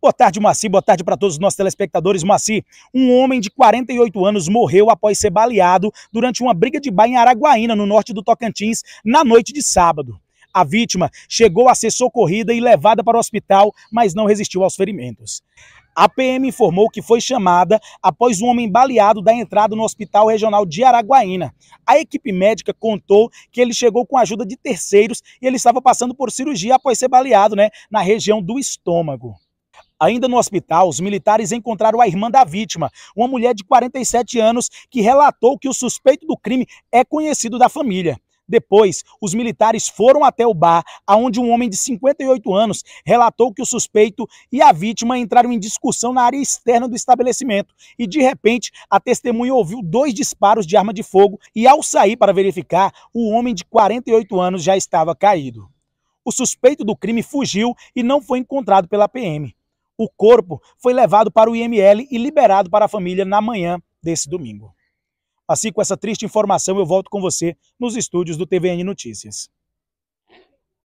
Boa tarde, Maci. Boa tarde para todos os nossos telespectadores. Maci, um homem de 48 anos morreu após ser baleado durante uma briga de bar em Araguaína, no norte do Tocantins, na noite de sábado. A vítima chegou a ser socorrida e levada para o hospital, mas não resistiu aos ferimentos. A PM informou que foi chamada após um homem baleado da entrada no Hospital Regional de Araguaína. A equipe médica contou que ele chegou com a ajuda de terceiros e ele estava passando por cirurgia após ser baleado né, na região do estômago. Ainda no hospital, os militares encontraram a irmã da vítima, uma mulher de 47 anos que relatou que o suspeito do crime é conhecido da família. Depois, os militares foram até o bar, onde um homem de 58 anos relatou que o suspeito e a vítima entraram em discussão na área externa do estabelecimento. E de repente, a testemunha ouviu dois disparos de arma de fogo e ao sair para verificar, o homem de 48 anos já estava caído. O suspeito do crime fugiu e não foi encontrado pela PM. O corpo foi levado para o IML e liberado para a família na manhã desse domingo. Assim, com essa triste informação, eu volto com você nos estúdios do TVN Notícias.